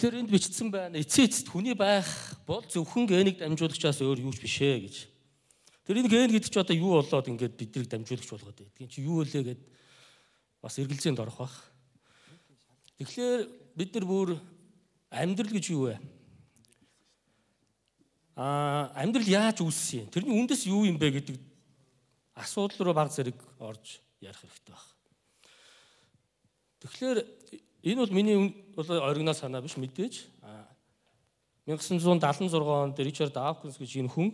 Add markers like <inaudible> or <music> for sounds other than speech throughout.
Тэгэхээр энд бичсэн байна. Эцээ эцэд хүний байх бол зөвхөн генийг дамжуулагчаас өөр юу ч биш ээ гэж. Тэр энэ ген гэдэг чинь одоо юу болоод ингээд биднийг дамжуулагч болгоод байдгийг чи юу вэ гэд бас эргэлзээнд орох бах. Тэгэхээр бид нар бүр амьдрал гэж юу вэ? Аа амьдрал яаж үүссэн юм? Тэрний үндэс юу юм бэ гэдэг асуудал руу баг зэрэг орж ярих хэрэгтэй баг. Тэгэхээр Энэ бол миний бол оригинал санаа биш мэдээж 1976 онд Ричард Авкинс гэж энэ хүн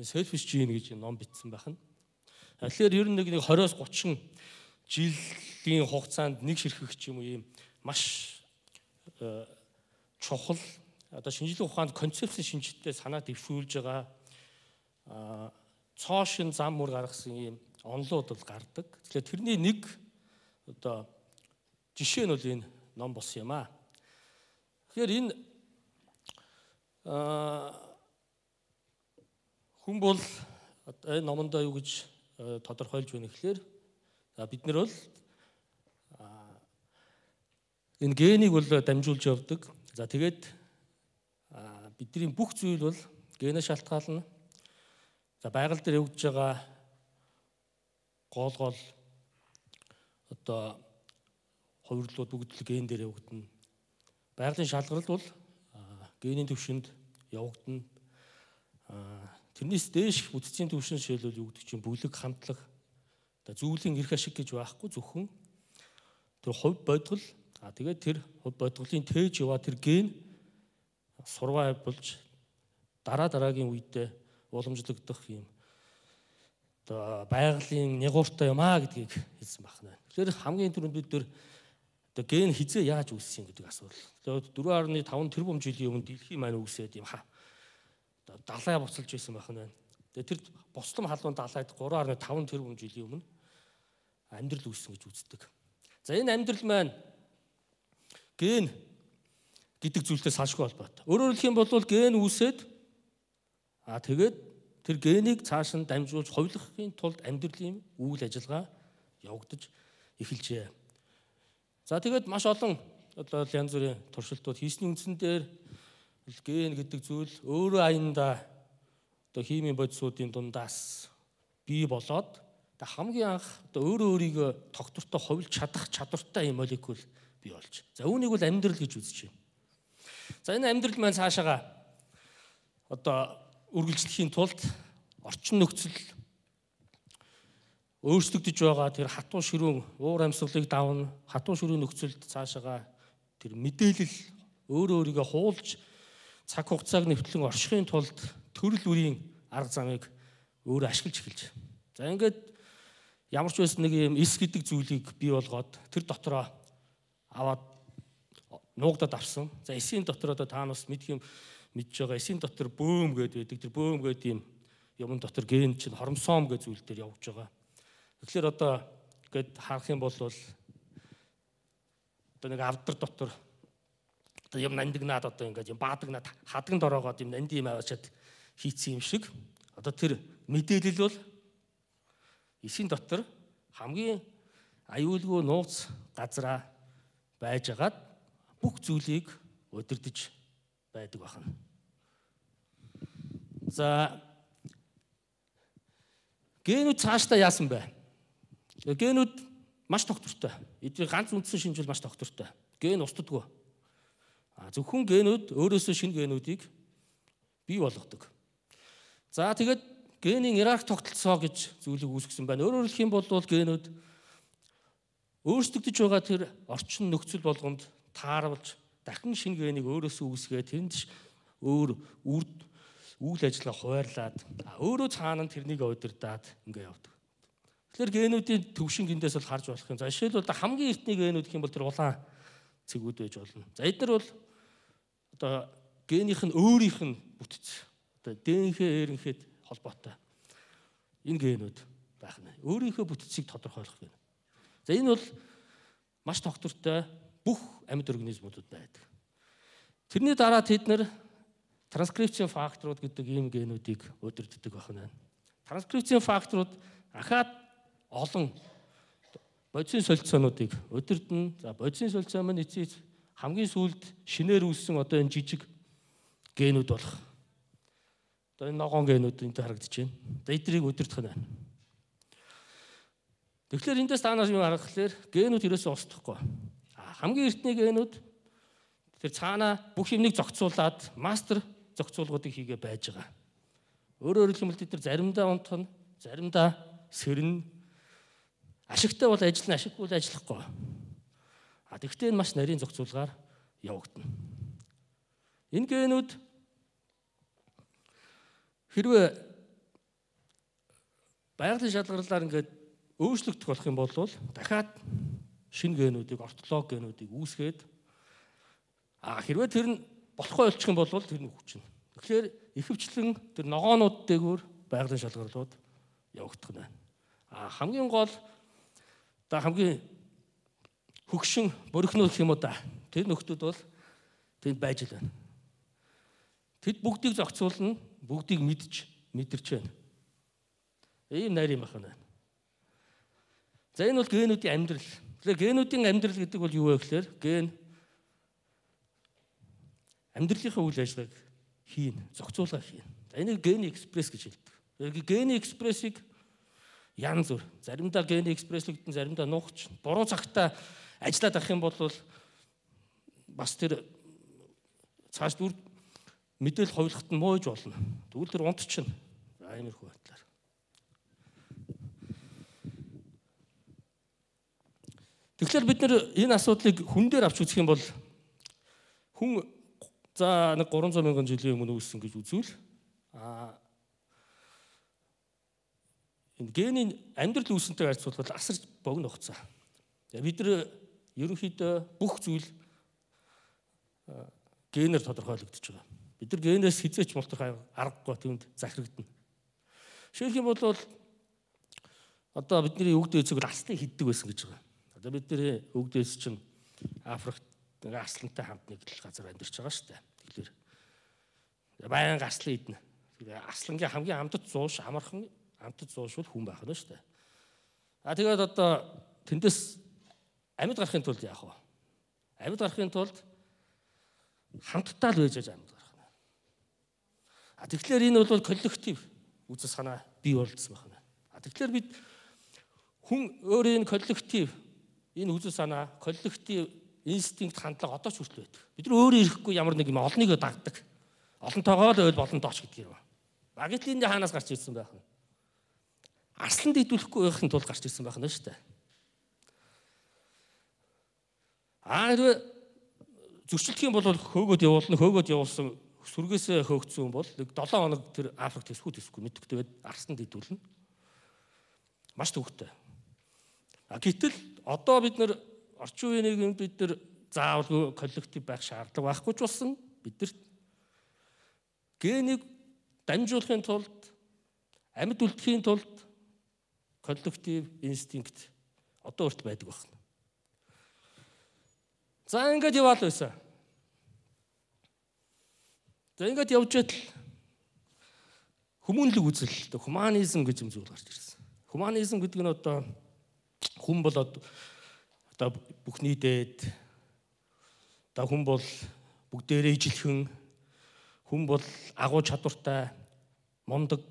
selfish gene гэж ном бичсэн байх нь. Тэгэхээр ер нь нэг 20-оос 30 жилийн хугацаанд нэг ширхэгч юм уу ийм маш э, чухал одоо шинжилгээ ухаанд концепцийн шинжилтэд санаа дэвшүүлж байгаа цоо шин зам мөр гаргасан ийм онлууд бол гардаг. Тэгэхээр тэрний нэг одоо Жишээ нь бол энэ ном болсон юм аа. Тэгэхээр энэ аа хүн бол энэ номондоо юу гэж тодорхойлж байна гэхээр за бид нар бол энэ генийг бол дамжуулж явдаг. За тэгээд бидний бүх зүйл бол генэ шалтгаална. За байгаль дээр явагдаж байгаа гол гол одоо хувирлууд бүгд л ген дээр явагдана. Байгалийн шалгарал бол генийн төвшөнд явагдана. Тэрнээс дээш бүтцийн төвшин шилбэл юу гэдэг чинь бүлэг хамтлаг зүйлийн эрх ашиг гэж байхгүй зөвхөн тэр хувь бодгол а тэгээд тэр хувь бодголын тээж яваа тэр ген сурваа болж дараа дараагийн үедээ уламжлагдах юм оо байгалийн нэгууртай юм а гэдгийг хэлсэн байна. Тэгэхээр хамгийн түрүүнд бид төр одоо ген хизээ яаж үүссэн гэдэг асуудал. Тэгээд 4.5 тэрбум жилийн өмнө дэлхий маань үүсээд юм ха. Одоо далай буцалж байсан байх нь байна. Тэгээд тэр бослом халуун далайд 3.5 тэрбум жилийн өмнө амьдрал үүссэн гэж үздэг. За энэ амьдрал маань ген гэдэг зүйлтэй салшгүй холбоотой. Өөрөөр хэлэх юм бол ген үүсээд аа тэгээд тэр генийг цааш нь дамжуулж хувилахын тулд амьдралын үйл ажиллагаа явагдаж эхэлжээ. За тэгээд маш олон одоо янз бүрийн туршилтууд хийсний үндсэн дээр ген гэдэг зүйл өөрөө аянда одоо химийн бодисуудын дундаас бий болоод хамгийн анх одоо өөрөө өөрийгөө тогтвортой ховлж чадах чадвартай юм молекул бий болж. За үүнийг бол амьдрал гэж үзэж байна. За энэ амьдрал маань цаашаага одоо үргэлжлэхийн тулд орчин нөхцөл өөрчлөгдөж байгаа тэр хатуу ширүүн уур амьсгалыг давна хатуу ширүүн нөхцөлд цаашаага тэр мэдээлэл өөрөө өөрийгөө хуулж цаг хугацааг нэвтлэн оршихын тулд төрөл бүрийн арга замыг өөрөө ашиглаж эхэлж. За ингээд ямар ч байсан нэг юм эс гэдэг зүйлийг бий болгоод тэр дотроо аваад нуугдад авсан. За эсийн дотор одоо та нас мэдх юм мэдж байгаа эсийн дотор бөөм гэдэг байдаг. Тэр бөөм гэдэг юм юм дотор ген чинь хормсоом гэж зүйл дээр явж байгаа. Тэгэхээр одоо гээд харах юм бол одоо нэг авдар дотор одоо юм нандинаад одоо ингээд юм баадагнаад хадагнд ороогоод юм нанди юм аваачаад хийцэн юм шиг одоо тэр мэдээлэл бол эсийн дотор хамгийн аюулгүй нууц газара байжгаад бүх зүйлийг удирдах байдаг байна. За гэнүү цаашдаа яасан бэ? Э, генүүд маш тогтвортой. Эдгээр ганц үндсэн шинжил маш тогтвортой. Ген устдаггүй. А зөвхөн генүүд өөрөөсөө шинэ генүүдийг бий болгодог. За тэгээд генийн иерарх тогтолцоо гэж зүйлийг үүсгэсэн байна. Өөрөөр хэлэх юм бол генүүд өөрсдөгдөж байгаа тэр орчин нөхцөл болгонд таарвалж дахин шинэ генийг өөрөөсөө үүсгээд тэнд өөр үрд үйл ажиллагаа хуваарлаад өөрөө цаана тэрнийг удирдаад ингээ явдаг. Тэгэхээр генүүдийн төвшин гиндээс бол харж болох юм. За жишээлбэл хамгийн эртний генүүд гэх юм бол тэр улаан цэгүүд байж болно. За эдгээр бол одоо генийх нь өөрийнх нь бүтц. Одоо ДНХ эрэнхэд холбоотой. Энэ генүүд байх нь. Өөрийнхөө бүтцийг тодорхойлох гэн. За энэ бол маш тогтвортой бүх амьд организмуудад байдаг. Тэрний дараа тэд нэр транскрипцийн факторууд гэдэг ийм генүүдийг удирддаг байна. Транскрипцийн факторууд ахаад олон бодисын солилцоонуудыг удирдна. За бодисын солилцоо маань эцээ хамгийн сүүлд шинээр үүссэн одоо энэ жижиг генүүд болох. Одоо энэ ногоон генүүд энд харагдаж байна. За эдрийг удирдах нь байна. Тэгэхээр эндээс та нар юу харах гэхээр генүүд ерөөсөө устдахгүй. Хамгийн эртний генүүд тэр цаана бүх юмыг зохицуулаад мастер зохицуулгуудыг хийгээ байж байгаа. Өөрөөр хэлбэл тэд нар заримдаа унтах нь, заримдаа сэрнэ, Ашигтай бол ажиллана, ашиггүй бол ажиллахгүй. А тэгвэл энэ маш нарийн зохицуулгаар явагдана. Энэ генүүд хэрвээ байгалийн шалгарлаар ингээд өөрчлөгдөх болох юм бол дахиад шинэ генүүдийг, ортлог генүүдийг үүсгээд а хэрвээ тэр нь болохгүй болчих юм бол тэр нь хүчнэ. Тэгэхээр ихэвчлэн тэр ногоонууд дээгүүр байгалийн шалгарлууд явагдах нь байна. А хамгийн гол За хамгийн хөгшин бүрхнүүд гэх юм уу да. Тэр нөхдүүд бол тэнд байж л байна. Тэд бүгдийг зохицуулна, бүгдийг мэдж, мэдэрч байна. Ийм найр юм байна. За энэ бол генүүдийн амьдрал. Тэгэхээр генүүдийн амьдрал гэдэг бол юу вэ гэхээр ген амьдралынхаа үйл ажиллагааг хийн, зохицуулга хийн. За энийг ген экспресс гэж хэлдэг. Тэгэхээр ген экспрессийг янз бүр. Заримдаа гений экспресслэгдэн, заримдаа нуугч. Буруу цагтаа ажиллаад авах юм бол бас тэр цааш дүр мэдээл ховлоход нь мууж болно. Тэгвэл тэр унт чинь. За иймэрхүү байдлаар. Тэгэхээр бид нэр энэ асуудлыг хүн дээр авч үзэх юм бол хүн за нэг 300 мянган жилийн өмнө үүссэн гэж үзвэл а энэ генийн амьдрал үүсэнтэй харьцуулбал асар богино хугацаа. Бид нар ерөнхийдөө бүх зүйл генээр тодорхойлогдож байгаа. Бид нар генээс хизээч мултрах аргагүй түүнд захирагдана. Жишээлх юм бол одоо бидний өвгд эцэг аслын хиддэг байсан гэж байгаа. Одоо бидний өвгд эс чинь Африкт аслантай хамт нэг л газар амьдарч байгаа шүү дээ. Тэгэхээр баян аслан идэнэ. Аслангийн хамгийн амдад зууш амархан амтд зуушвал хүн байх нь шүү дээ. А тэгээд одоо тэндээс амьд гарахын тулд яах вэ? Амьд гарахын тулд хамтдаа л байж аж амьд гарах нь. А тэгэхээр энэ бол коллектив үзэл санаа бий болдсон байна. А тэгэхээр бид хүн өөрийн коллектив энэ үзэл санаа коллектив инстинкт хандлага одоо ч хүртэл байдаг. Бид нар өөрөө ирэхгүй ямар нэг юм олныг дагдаг. Олонтойгоо л ойл болонтооч гэдгээр байна. Багт энэ хаанаас гарч ирсэн байх нь асланд идэвхгүй байхын тулд гарч ирсэн байх нь шүү дээ. Аа хэрвээ зөрчилдөх юм бол хөөгөөд явуулна, хөөгөөд явуулсан сүргээсээ хөөгдсөн бол нэг 7 хоног тэр Африк төсхүү төсхгүй мэдгэдэв арсанд идэвлэн. Маш төвхтэй. А гэтэл одоо бид нэр орчин үеийн нийгэмд бид нар заавал коллектив байх шаардлага байхгүй ч болсон бидэрт генийг дамжуулахын тулд амьд үлдэхийн тулд коллектив инстинкт одоо урт байдаг байна. За ингэж яваал байсан. За ингэж явж байтал хүмүүнлэг үзэл хуманизм гэж юм зүйл гарч ирсэн. Хуманизм гэдэг нь одоо хүн бол одоо бүхний дээд одоо хүн бол бүгдээрээ ижилхэн хүн бол агуу чадвартай мундаг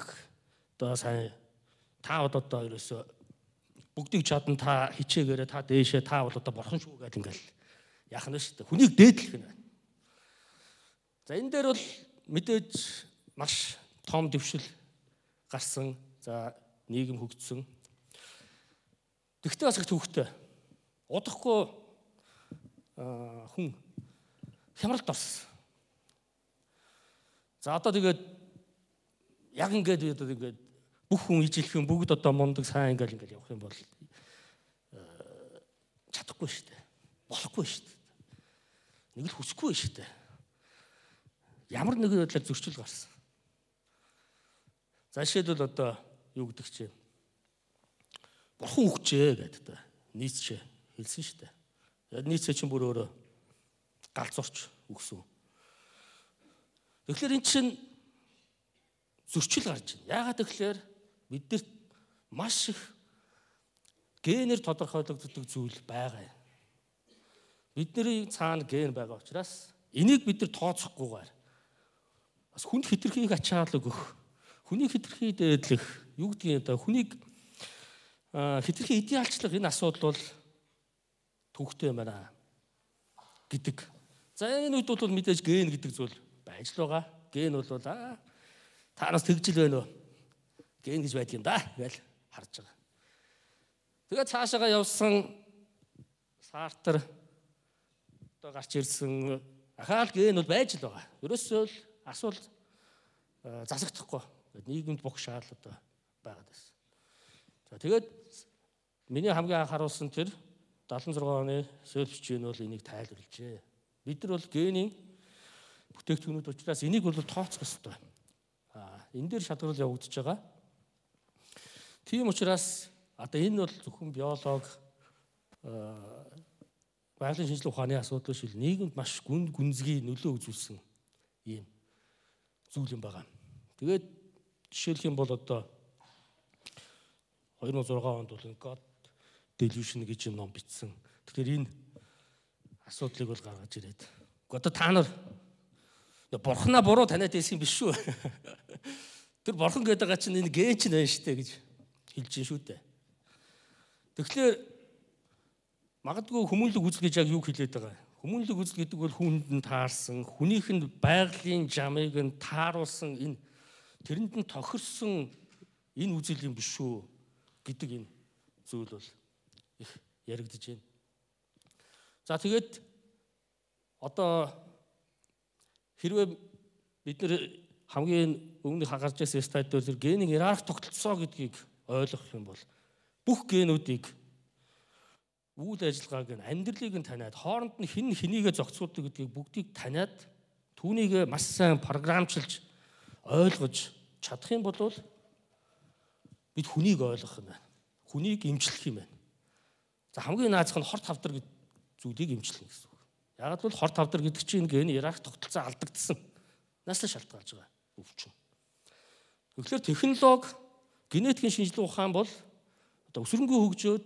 одоо сайн та бол одоо ерөөсөө бүгдийг чадна та хичээгээрээ та дээшээ та бол одоо бурхан шүү гэдэг ингээл яах нь шүү дээ. Хүнийг дээдлэх нь байна. За энэ дээр бол мэдээж маш том дэвшил гарсан. За нийгэм хөгжсөн. Тэгтээ бас их төвхтэй. Удахгүй хүн хямралд орсон. За одоо тэгээд яг ингээд одоо ингээд бүх хүн ижилхэн бүгд одоо мундаг сайн ингээл ингээл явах юм бол э, чадахгүй шүү дээ. Болохгүй шүү дээ. Нэг л хүсэхгүй шүү дээ. Ямар нэгэн байдлаар зөрчил гарсан. За жишээлбэл одоо юу гэдэг чи Бурхан өгчээ гэдэг та. Нийцчэ хэлсэн шүү дээ. Яг нийцээ чинь бүр өөрөө галзуурч өгсөн. Тэгэхээр эн чинь зөрчил гарч байна. Яагаад тэгэхээр биднэрт маш их генээр тодорхойлогддог зүйл байгаа юм. Бидний цаана ген байгаа учраас энийг бид нар тооцохгүйгээр бас хүнд хитрхийг ачаал өгөх, хүний хитрхий дээдлэх, юу гэдгийг одоо хүнийг хитрхий идеалчлах энэ асуудал бол төвхтэй юм байна гэдэг. За энэ үед бол мэдээж ген гэдэг зүйл байж л байгаа. Ген бол аа танаас тэгжил байна уу? гэн гэж байдаг юм да гэж харж байгаа. Тэгээд цаашаага явсан Сартер одоо гарч ирсэн ахаал гэн бол байж л байгаа. Ерөөсөө л асуул э, засагдахгүй. Нийгэмд богшаал одоо байгаад байна. За тэгээд миний хамгийн анх харуулсан тэр 76 оны сөүл бичвэн бол энийг тайлбарлжээ. Бид нар бол генийн бүтээгдэхүүнүүд учраас энийг бол тооцох ёстой. Аа энэ дээр шалгуурал явагдаж байгаа. Тийм учраас одоо энэ бол зөвхөн биолог э, байгалийн шинжилгээ ухааны асуудал биш нийгэмд маш гүн гүнзгий нөлөө үзүүлсэн ийм зүйл юм байна. Тэгээд жишээлх юм бол одоо 2006 онд бол God Delusion гэж юм ном бичсэн. Тэгэхээр энэ асуудлыг бол гаргаж ирээд. Одоо та нар бурхнаа буруу таниад байсан юм биш үү? <laughs> Тэр бурхан гэдэг чинь энэ гээ чинь байна шүү дээ гэж хэлж гин шүү дээ. Тэгэхээр магадгүй хүмүүнлэг үзэл гэж яг юу хэлээд байгаа. Хүмүүнлэг үзэл гэдэг бол хүнд нь таарсан, хүнийх нь байгалийн жамыг нь тааруулсан энэ тэрэнд нь тохирсон энэ үзэл юм биш үү гэдэг энэ зүйл бол их яригдж байна. За тэгээд одоо хэрвээ бид нэр хамгийн өмнө хагарч байсан стадид бол генийн иерарх тогтолцоо гэдгийг ойлгох юм бол бүх генүүдийг үйл ажиллагааг нь амьдралыг нь таниад хооронд нь хин хэнийгээ зохицуулдаг гэдгийг бүгдийг таниад түүнийг маш сайн програмчилж ойлгож чадах юм бол бид хүнийг ойлгох юм байна. Хүнийг имжлэх юм байна. За хамгийн наазах нь хорт хавдар гэдэг зүйлийг имжлэх гэсэн үг. Яг л хорт хавдар гэдэг чинь гэн ирэх тогтолцоо алдагдсан. Наслаа шалтгаалж байгаа өвчин. Тэгэхээр технологи Генетикийн шинжилгээ ухаан бол одоо өсвөрөнгөө хөгжөөд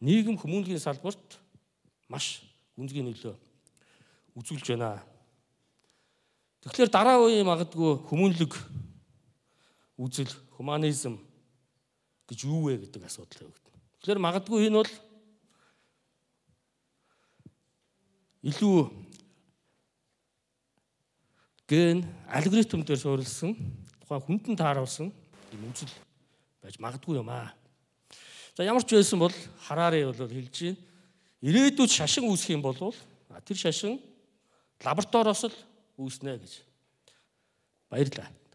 нийгэм хүмүүнлэгийн салбарт маш үнэгийн нөлөө үзүүлж байна. Тэгэхээр дараа үеийн магадгүй хүмүүнлэг үзэл гуманизм гэж юу вэ гэдэг асуудал явагдана. Тэгэхээр магадгүй энэ бол илүү ген алгоритм дээр суурилсан тухайн хүндэн тааруулсан юм үзэл байж магадгүй юм аа. За ямар ч байсан бол Харари бол хэлж байна. Ирээдүйд шашин үүсэх юм бол тэр шашин лабораториос л үүснэ гэж. Баярлалаа.